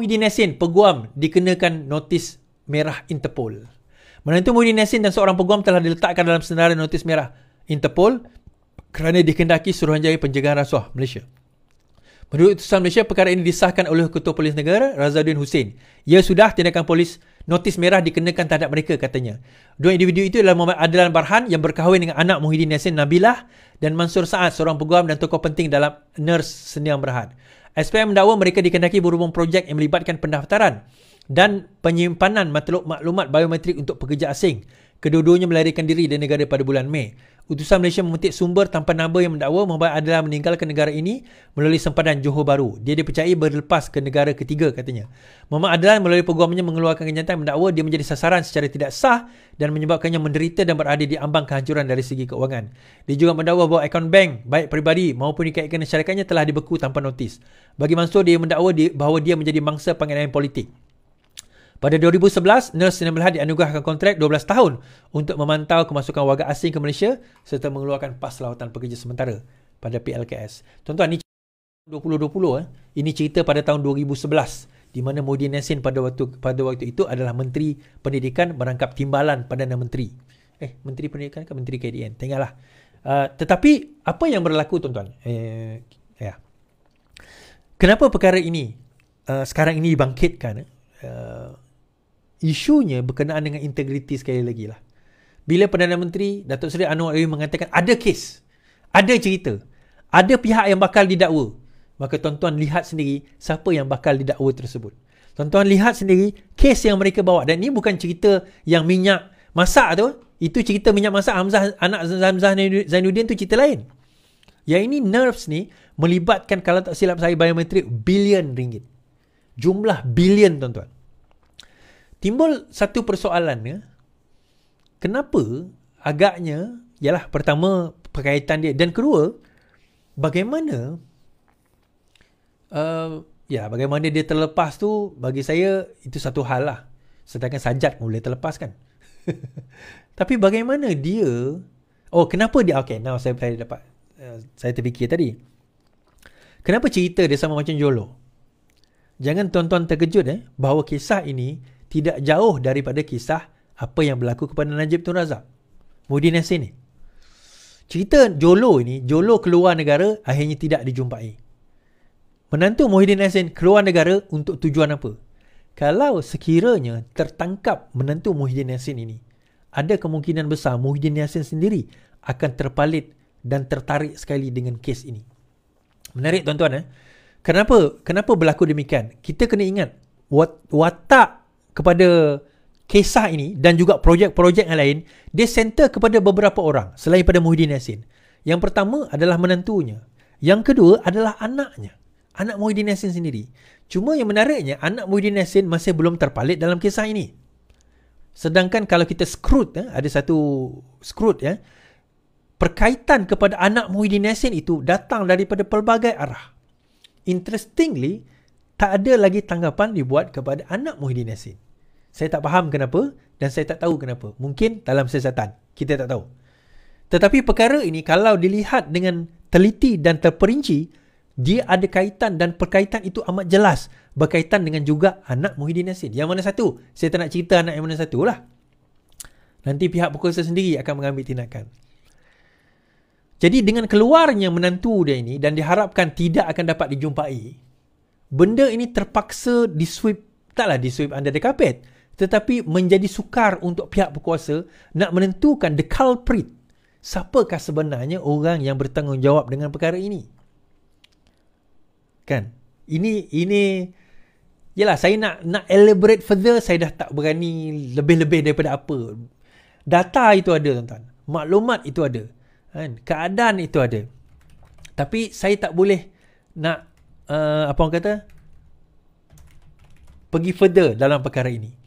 Muhyiddin Yassin, peguam dikenakan notis merah Interpol. Menantu Muhyiddin Yassin dan seorang peguam telah diletakkan dalam senarai notis merah Interpol kerana dikendaki Suruhanjaya Penjagaan Rasuah Malaysia. Menurut Utusan Malaysia, perkara ini disahkan oleh Ketua Polis Negara Razaluddin Hussein. Ia sudah tindakan polis notis merah dikenakan terhadap mereka katanya. Dua individu itu adalah Muhammad Adlan Barhan yang berkahwin dengan anak Muhyiddin Yassin Nabilah dan Mansur Saad seorang peguam dan tokoh penting dalam Nurse Senia Berhad. SPM mendakwa mereka dikendaki berhubung projek yang melibatkan pendaftaran dan penyimpanan maklumat biometrik untuk pekerja asing. Kedua-duanya melarikan diri dari negara pada bulan Mei utusan Malaysia memetik sumber tanpa nama yang mendakwa Muhammad adalah meninggalkan negara ini melalui sempadan Johor Baru. Dia dipercayai berlepas ke negara ketiga katanya. Muhammad adalah melalui peguamnya mengeluarkan kenyataan mendakwa dia menjadi sasaran secara tidak sah dan menyebabkannya menderita dan berada di ambang kehancuran dari segi keuangan. Dia juga mendakwa bahawa akaun bank baik peribadi maupun dikaitkan syarikatnya telah dibeku tanpa notis. Bagi Mansur dia mendakwa bahawa dia menjadi mangsa pengenalan politik. Pada 2011, Nur Sinar Melihat dianugerahkan kontrak 12 tahun untuk memantau kemasukan warga asing ke Malaysia serta mengeluarkan pas lawatan pekerja sementara pada PLKS. Tuan-tuan, ini 2020. Eh. Ini cerita pada tahun 2011 di mana Mohdin Nasin pada waktu pada waktu itu adalah Menteri Pendidikan merangkap timbalan Perdana Menteri. Eh, Menteri Pendidikan ke Menteri KDN? Tengahlah. Uh, tetapi apa yang berlaku tuan-tuan? Eh, ya. Kenapa perkara ini uh, sekarang ini dibangkitkan? Eh? Uh, isunya berkenaan dengan integriti sekali lagi lah. Bila Perdana Menteri Datuk Seri Anwar Ibrahim mengatakan ada kes, ada cerita, ada pihak yang bakal didakwa. Maka tuan-tuan lihat sendiri siapa yang bakal didakwa tersebut. Tuan-tuan lihat sendiri kes yang mereka bawa. Dan ini bukan cerita yang minyak masak tu. Itu cerita minyak masak Hamzah, anak Hamzah Zainuddin tu cerita lain. Yang ini nerves ni melibatkan kalau tak silap saya biometrik bilion ringgit. Jumlah bilion tuan-tuan timbul satu persoalannya, Kenapa agaknya ialah pertama perkaitan dia dan kedua bagaimana uh, ya bagaimana dia terlepas tu bagi saya itu satu hal lah. Sedangkan sajat pun boleh terlepas kan. Tapi bagaimana dia oh kenapa dia okay now saya, saya dapat uh, saya terfikir tadi. Kenapa cerita dia sama macam Jolo? Jangan tuan-tuan terkejut eh bahawa kisah ini tidak jauh daripada kisah apa yang berlaku kepada Najib Tun Razak. Mudin Nasir ni. Cerita Jolo ini, Jolo keluar negara akhirnya tidak dijumpai. Menantu Muhyiddin Nasir keluar negara untuk tujuan apa? Kalau sekiranya tertangkap menantu Muhyiddin Nasir ini, ada kemungkinan besar Muhyiddin Nasir sendiri akan terpalit dan tertarik sekali dengan kes ini. Menarik tuan-tuan eh. Kenapa? Kenapa berlaku demikian? Kita kena ingat watak kepada kisah ini dan juga projek-projek yang lain dia center kepada beberapa orang selain pada Muhyiddin Yassin. Yang pertama adalah menentunya. Yang kedua adalah anaknya. Anak Muhyiddin Yassin sendiri. Cuma yang menariknya anak Muhyiddin Yassin masih belum terpalit dalam kisah ini. Sedangkan kalau kita scrut, eh, ada satu scrut ya. Eh, perkaitan kepada anak Muhyiddin Yassin itu datang daripada pelbagai arah. Interestingly, tak ada lagi tanggapan dibuat kepada anak Muhyiddin Yassin. Saya tak faham kenapa dan saya tak tahu kenapa. Mungkin dalam sesatan Kita tak tahu. Tetapi perkara ini kalau dilihat dengan teliti dan terperinci, dia ada kaitan dan perkaitan itu amat jelas berkaitan dengan juga anak Muhyiddin Yassin. Yang mana satu? Saya tak nak cerita anak yang mana satu lah. Nanti pihak perkuasa sendiri akan mengambil tindakan. Jadi dengan keluarnya menantu dia ini dan diharapkan tidak akan dapat dijumpai, benda ini terpaksa disweep taklah disweep under the carpet tetapi menjadi sukar untuk pihak berkuasa nak menentukan the culprit siapakah sebenarnya orang yang bertanggungjawab dengan perkara ini kan ini ini yalah saya nak nak elaborate further saya dah tak berani lebih-lebih daripada apa data itu ada tuan-tuan maklumat itu ada kan keadaan itu ada tapi saya tak boleh nak uh, apa orang kata pergi further dalam perkara ini